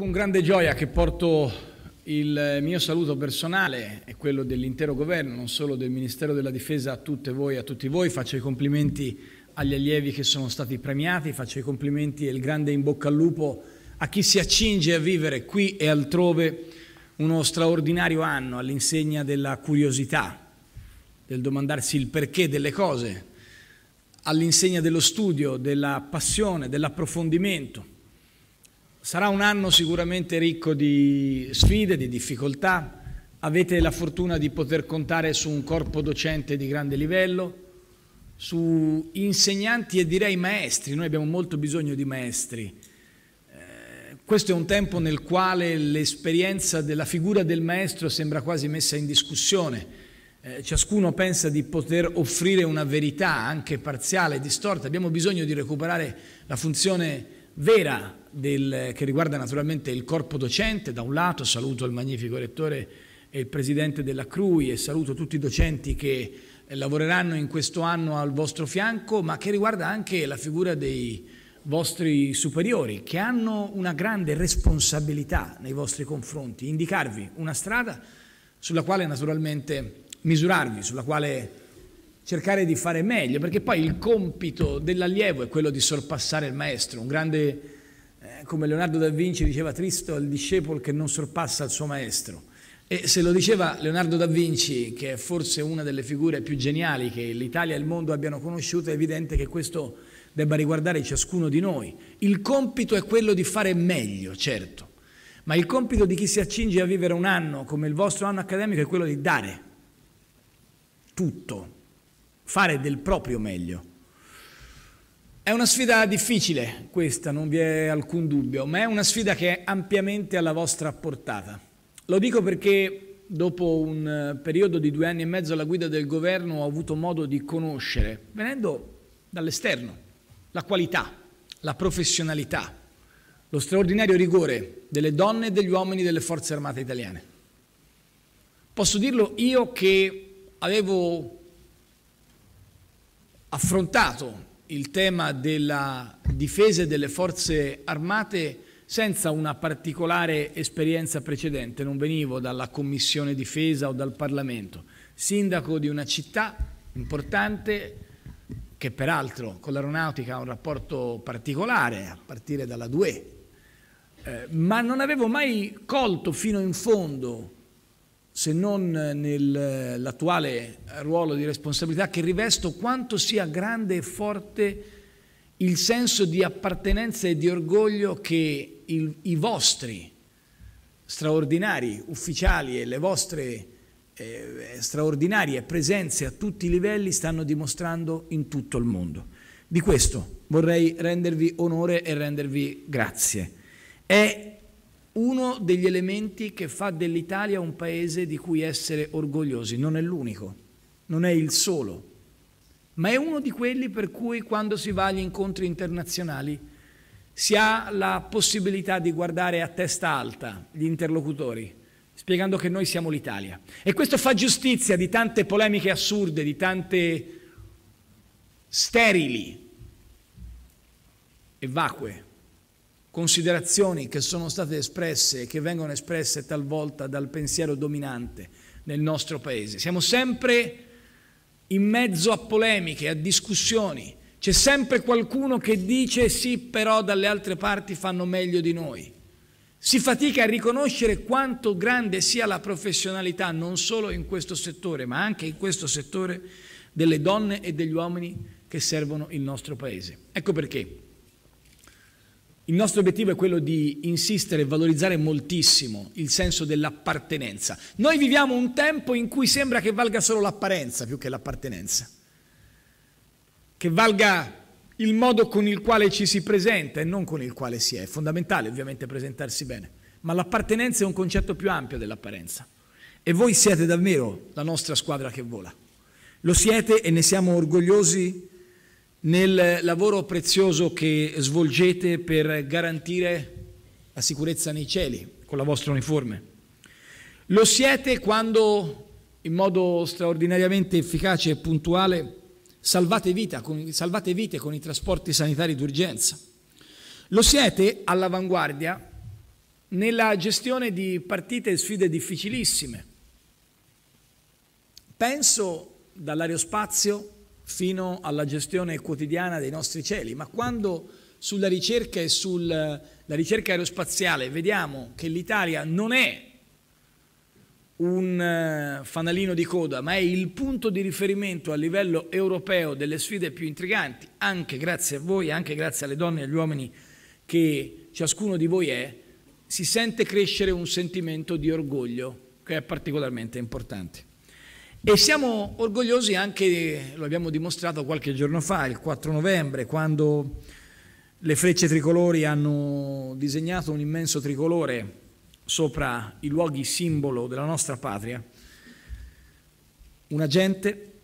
Con grande gioia che porto il mio saluto personale e quello dell'intero governo, non solo del Ministero della Difesa, a tutte voi a tutti voi. Faccio i complimenti agli allievi che sono stati premiati, faccio i complimenti e il grande in bocca al lupo a chi si accinge a vivere qui e altrove uno straordinario anno all'insegna della curiosità, del domandarsi il perché delle cose, all'insegna dello studio, della passione, dell'approfondimento Sarà un anno sicuramente ricco di sfide, di difficoltà. Avete la fortuna di poter contare su un corpo docente di grande livello, su insegnanti e direi maestri. Noi abbiamo molto bisogno di maestri. Eh, questo è un tempo nel quale l'esperienza della figura del maestro sembra quasi messa in discussione. Eh, ciascuno pensa di poter offrire una verità anche parziale, distorta. Abbiamo bisogno di recuperare la funzione vera del, che riguarda naturalmente il corpo docente, da un lato saluto il magnifico rettore e il presidente della CRUI e saluto tutti i docenti che lavoreranno in questo anno al vostro fianco, ma che riguarda anche la figura dei vostri superiori che hanno una grande responsabilità nei vostri confronti, indicarvi una strada sulla quale naturalmente misurarvi, sulla quale cercare di fare meglio, perché poi il compito dell'allievo è quello di sorpassare il maestro. Un grande eh, come Leonardo da Vinci diceva Tristo è il discepolo che non sorpassa il suo maestro. E se lo diceva Leonardo da Vinci, che è forse una delle figure più geniali che l'Italia e il mondo abbiano conosciuto, è evidente che questo debba riguardare ciascuno di noi. Il compito è quello di fare meglio, certo, ma il compito di chi si accinge a vivere un anno come il vostro anno accademico è quello di dare tutto, fare del proprio meglio. È una sfida difficile questa, non vi è alcun dubbio, ma è una sfida che è ampiamente alla vostra portata. Lo dico perché dopo un eh, periodo di due anni e mezzo alla guida del governo ho avuto modo di conoscere, venendo dall'esterno, la qualità, la professionalità, lo straordinario rigore delle donne e degli uomini delle forze armate italiane. Posso dirlo io che avevo affrontato il tema della difesa delle forze armate senza una particolare esperienza precedente, non venivo dalla commissione difesa o dal Parlamento, sindaco di una città importante che peraltro con l'aeronautica ha un rapporto particolare a partire dalla DUE, eh, ma non avevo mai colto fino in fondo se non nell'attuale ruolo di responsabilità che rivesto, quanto sia grande e forte il senso di appartenenza e di orgoglio che il, i vostri straordinari ufficiali e le vostre eh, straordinarie presenze a tutti i livelli stanno dimostrando in tutto il mondo. Di questo vorrei rendervi onore e rendervi grazie. È uno degli elementi che fa dell'Italia un paese di cui essere orgogliosi. Non è l'unico, non è il solo, ma è uno di quelli per cui quando si va agli incontri internazionali si ha la possibilità di guardare a testa alta gli interlocutori, spiegando che noi siamo l'Italia. E questo fa giustizia di tante polemiche assurde, di tante sterili e vacue considerazioni che sono state espresse e che vengono espresse talvolta dal pensiero dominante nel nostro Paese. Siamo sempre in mezzo a polemiche, a discussioni. C'è sempre qualcuno che dice sì, però dalle altre parti fanno meglio di noi. Si fatica a riconoscere quanto grande sia la professionalità, non solo in questo settore, ma anche in questo settore delle donne e degli uomini che servono il nostro Paese. Ecco perché il nostro obiettivo è quello di insistere e valorizzare moltissimo il senso dell'appartenenza. Noi viviamo un tempo in cui sembra che valga solo l'apparenza più che l'appartenenza, che valga il modo con il quale ci si presenta e non con il quale si è. È fondamentale ovviamente presentarsi bene, ma l'appartenenza è un concetto più ampio dell'apparenza e voi siete davvero la nostra squadra che vola. Lo siete e ne siamo orgogliosi nel lavoro prezioso che svolgete per garantire la sicurezza nei cieli con la vostra uniforme. Lo siete quando in modo straordinariamente efficace e puntuale salvate, vita, salvate vite con i trasporti sanitari d'urgenza. Lo siete all'avanguardia nella gestione di partite e sfide difficilissime. Penso dall'aerospazio fino alla gestione quotidiana dei nostri cieli, ma quando sulla ricerca e sulla ricerca aerospaziale vediamo che l'Italia non è un eh, fanalino di coda, ma è il punto di riferimento a livello europeo delle sfide più intriganti, anche grazie a voi, anche grazie alle donne e agli uomini che ciascuno di voi è, si sente crescere un sentimento di orgoglio che è particolarmente importante. E siamo orgogliosi anche, lo abbiamo dimostrato qualche giorno fa, il 4 novembre, quando le frecce tricolori hanno disegnato un immenso tricolore sopra i luoghi simbolo della nostra patria, una gente,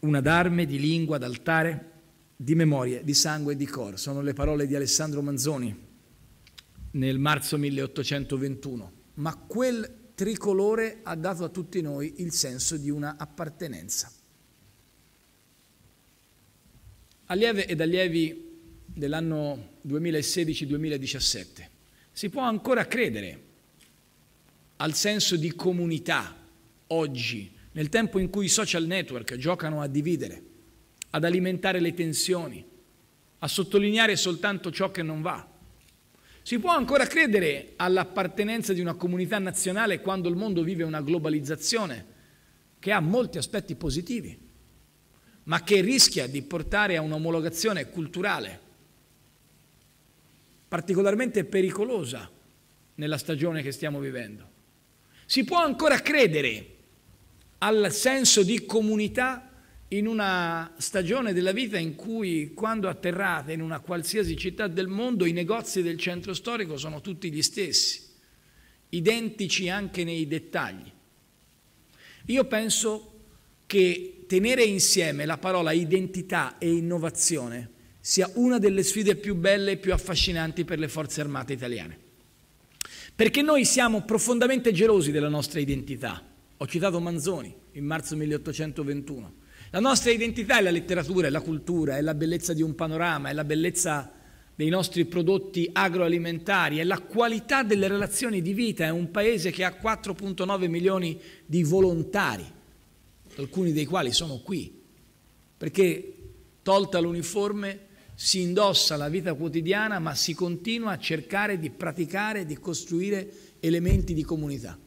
una d'arme, di lingua, d'altare, di memoria, di sangue e di cor. Sono le parole di Alessandro Manzoni nel marzo 1821. Ma quel tricolore ha dato a tutti noi il senso di una appartenenza. Allieve ed allievi dell'anno 2016-2017, si può ancora credere al senso di comunità oggi, nel tempo in cui i social network giocano a dividere, ad alimentare le tensioni, a sottolineare soltanto ciò che non va. Si può ancora credere all'appartenenza di una comunità nazionale quando il mondo vive una globalizzazione che ha molti aspetti positivi, ma che rischia di portare a un'omologazione culturale particolarmente pericolosa nella stagione che stiamo vivendo. Si può ancora credere al senso di comunità in una stagione della vita in cui quando atterrate in una qualsiasi città del mondo i negozi del centro storico sono tutti gli stessi, identici anche nei dettagli. Io penso che tenere insieme la parola identità e innovazione sia una delle sfide più belle e più affascinanti per le forze armate italiane. Perché noi siamo profondamente gelosi della nostra identità. Ho citato Manzoni in marzo 1821 la nostra identità è la letteratura, è la cultura, è la bellezza di un panorama, è la bellezza dei nostri prodotti agroalimentari, è la qualità delle relazioni di vita, è un paese che ha 4.9 milioni di volontari, alcuni dei quali sono qui, perché tolta l'uniforme si indossa la vita quotidiana ma si continua a cercare di praticare, di costruire elementi di comunità.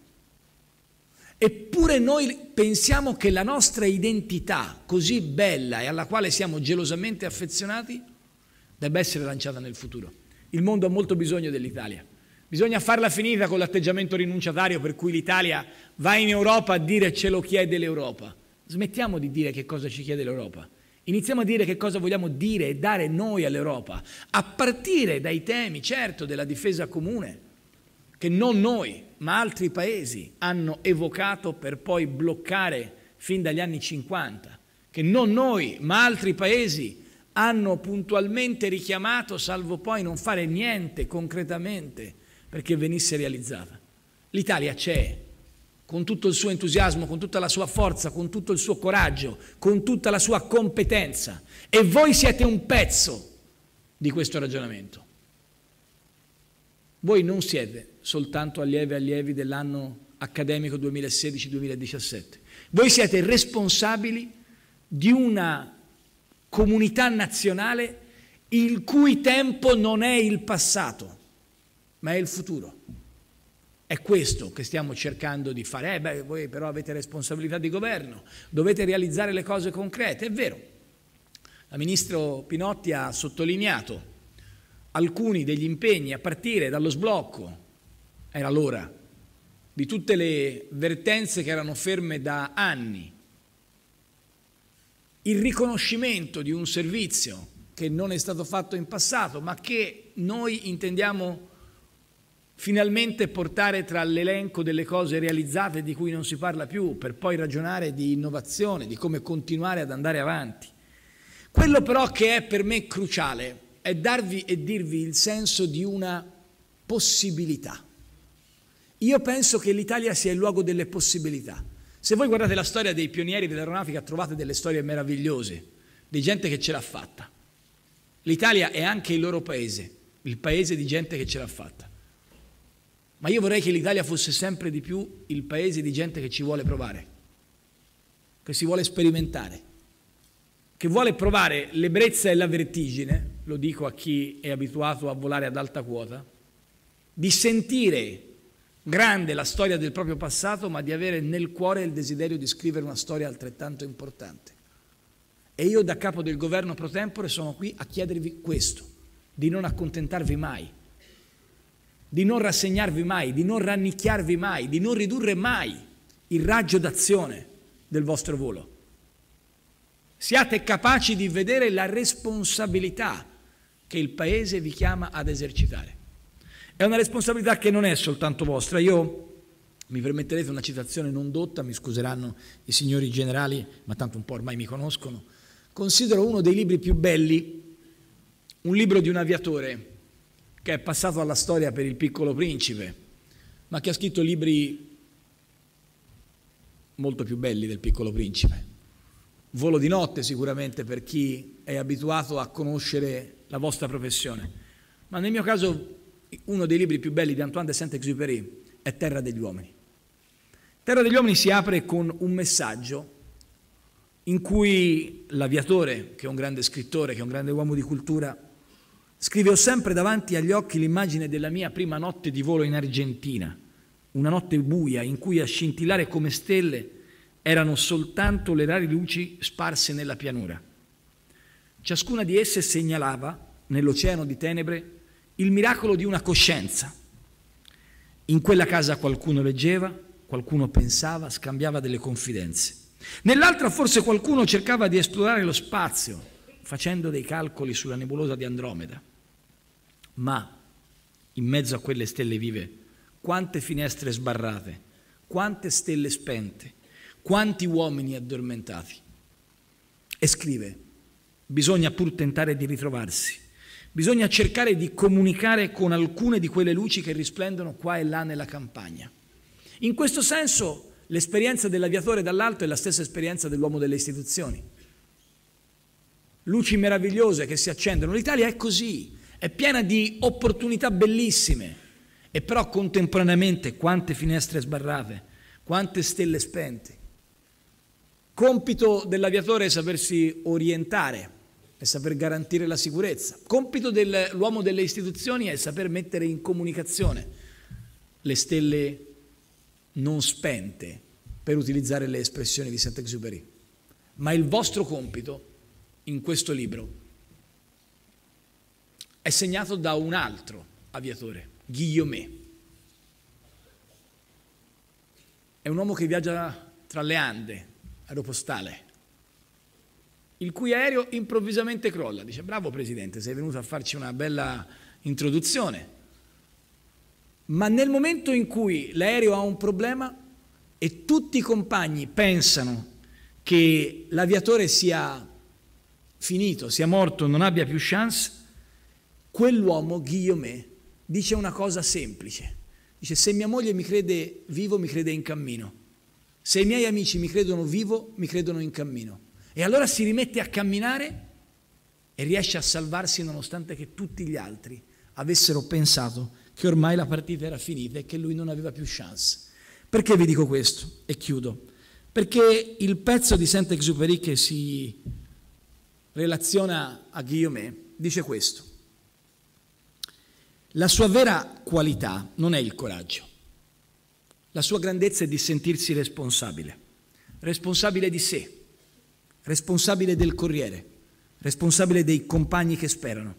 Eppure noi pensiamo che la nostra identità, così bella e alla quale siamo gelosamente affezionati, debba essere lanciata nel futuro. Il mondo ha molto bisogno dell'Italia. Bisogna farla finita con l'atteggiamento rinunciatario per cui l'Italia va in Europa a dire ce lo chiede l'Europa. Smettiamo di dire che cosa ci chiede l'Europa. Iniziamo a dire che cosa vogliamo dire e dare noi all'Europa, a partire dai temi, certo, della difesa comune, che non noi, ma altri paesi hanno evocato per poi bloccare fin dagli anni 50, che non noi, ma altri paesi hanno puntualmente richiamato, salvo poi non fare niente concretamente perché venisse realizzata. L'Italia c'è, con tutto il suo entusiasmo, con tutta la sua forza, con tutto il suo coraggio, con tutta la sua competenza. E voi siete un pezzo di questo ragionamento. Voi non siete soltanto allievi e allievi dell'anno accademico 2016-2017. Voi siete responsabili di una comunità nazionale il cui tempo non è il passato, ma è il futuro. È questo che stiamo cercando di fare. Eh beh, voi però avete responsabilità di governo, dovete realizzare le cose concrete, è vero. La ministro Pinotti ha sottolineato alcuni degli impegni a partire dallo sblocco era l'ora, di tutte le vertenze che erano ferme da anni, il riconoscimento di un servizio che non è stato fatto in passato, ma che noi intendiamo finalmente portare tra l'elenco delle cose realizzate di cui non si parla più, per poi ragionare di innovazione, di come continuare ad andare avanti. Quello però che è per me cruciale è darvi e dirvi il senso di una possibilità. Io penso che l'Italia sia il luogo delle possibilità. Se voi guardate la storia dei pionieri dell'aeronautica trovate delle storie meravigliose, di gente che ce l'ha fatta. L'Italia è anche il loro paese, il paese di gente che ce l'ha fatta. Ma io vorrei che l'Italia fosse sempre di più il paese di gente che ci vuole provare, che si vuole sperimentare, che vuole provare l'ebbrezza e la vertigine, lo dico a chi è abituato a volare ad alta quota, di sentire grande la storia del proprio passato, ma di avere nel cuore il desiderio di scrivere una storia altrettanto importante. E io da capo del governo pro tempore sono qui a chiedervi questo, di non accontentarvi mai, di non rassegnarvi mai, di non rannicchiarvi mai, di non ridurre mai il raggio d'azione del vostro volo. Siate capaci di vedere la responsabilità che il Paese vi chiama ad esercitare. È una responsabilità che non è soltanto vostra. Io mi permetterete una citazione non dotta, mi scuseranno i signori generali, ma tanto un po' ormai mi conoscono. Considero uno dei libri più belli un libro di un aviatore che è passato alla storia per Il piccolo principe, ma che ha scritto libri molto più belli del piccolo principe. Volo di notte sicuramente per chi è abituato a conoscere la vostra professione, ma nel mio caso uno dei libri più belli di Antoine de Saint-Exupéry è Terra degli uomini. Terra degli uomini si apre con un messaggio in cui l'aviatore, che è un grande scrittore, che è un grande uomo di cultura, scrive ho sempre davanti agli occhi l'immagine della mia prima notte di volo in Argentina, una notte buia in cui a scintillare come stelle erano soltanto le rare luci sparse nella pianura. Ciascuna di esse segnalava, nell'oceano di tenebre, il miracolo di una coscienza. In quella casa qualcuno leggeva, qualcuno pensava, scambiava delle confidenze. Nell'altra forse qualcuno cercava di esplorare lo spazio, facendo dei calcoli sulla nebulosa di Andromeda. Ma in mezzo a quelle stelle vive, quante finestre sbarrate, quante stelle spente, quanti uomini addormentati. E scrive, bisogna pur tentare di ritrovarsi Bisogna cercare di comunicare con alcune di quelle luci che risplendono qua e là nella campagna. In questo senso l'esperienza dell'aviatore dall'alto è la stessa esperienza dell'uomo delle istituzioni. Luci meravigliose che si accendono. L'Italia è così, è piena di opportunità bellissime e però contemporaneamente quante finestre sbarrate, quante stelle spente. Compito dell'aviatore è sapersi orientare è saper garantire la sicurezza. Compito dell'uomo delle istituzioni è saper mettere in comunicazione le stelle non spente, per utilizzare le espressioni di Saint-Exupéry. Ma il vostro compito in questo libro è segnato da un altro aviatore, Guillaume. È un uomo che viaggia tra le Ande, aeropostale il cui aereo improvvisamente crolla. Dice, bravo Presidente, sei venuto a farci una bella introduzione. Ma nel momento in cui l'aereo ha un problema e tutti i compagni pensano che l'aviatore sia finito, sia morto, non abbia più chance, quell'uomo, Guillaume, dice una cosa semplice. Dice, se mia moglie mi crede vivo, mi crede in cammino. Se i miei amici mi credono vivo, mi credono in cammino. E allora si rimette a camminare e riesce a salvarsi nonostante che tutti gli altri avessero pensato che ormai la partita era finita e che lui non aveva più chance. Perché vi dico questo? E chiudo. Perché il pezzo di Saint-Exupéry che si relaziona a Guillaume dice questo. La sua vera qualità non è il coraggio. La sua grandezza è di sentirsi responsabile, responsabile di sé responsabile del Corriere, responsabile dei compagni che sperano.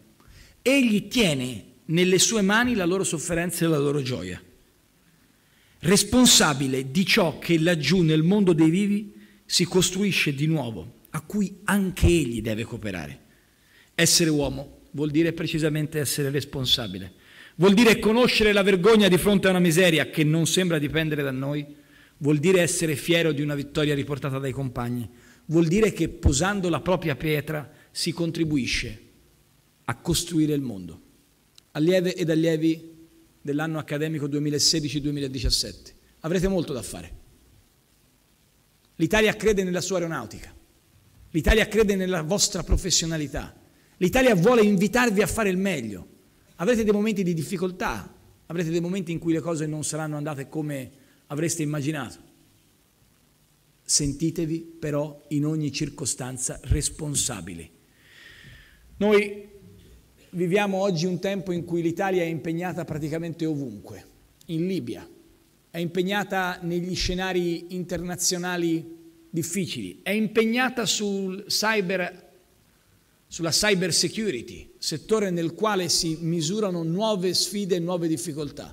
Egli tiene nelle sue mani la loro sofferenza e la loro gioia, responsabile di ciò che laggiù nel mondo dei vivi si costruisce di nuovo, a cui anche egli deve cooperare. Essere uomo vuol dire precisamente essere responsabile, vuol dire conoscere la vergogna di fronte a una miseria che non sembra dipendere da noi, vuol dire essere fiero di una vittoria riportata dai compagni, vuol dire che posando la propria pietra si contribuisce a costruire il mondo. Allieve ed allievi dell'anno accademico 2016-2017, avrete molto da fare. L'Italia crede nella sua aeronautica, l'Italia crede nella vostra professionalità, l'Italia vuole invitarvi a fare il meglio. Avrete dei momenti di difficoltà, avrete dei momenti in cui le cose non saranno andate come avreste immaginato. Sentitevi però in ogni circostanza responsabili. Noi viviamo oggi un tempo in cui l'Italia è impegnata praticamente ovunque, in Libia, è impegnata negli scenari internazionali difficili, è impegnata sul cyber, sulla cyber security, settore nel quale si misurano nuove sfide e nuove difficoltà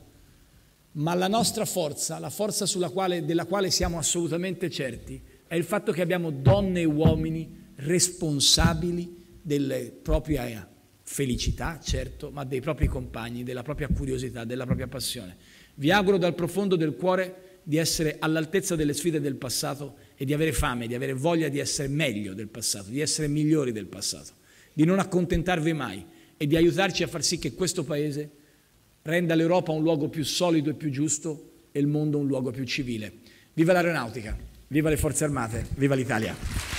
ma la nostra forza, la forza quale, della quale siamo assolutamente certi, è il fatto che abbiamo donne e uomini responsabili della propria felicità, certo, ma dei propri compagni, della propria curiosità, della propria passione. Vi auguro dal profondo del cuore di essere all'altezza delle sfide del passato e di avere fame, di avere voglia di essere meglio del passato, di essere migliori del passato, di non accontentarvi mai e di aiutarci a far sì che questo Paese renda l'Europa un luogo più solido e più giusto e il mondo un luogo più civile. Viva l'aeronautica, viva le forze armate, viva l'Italia.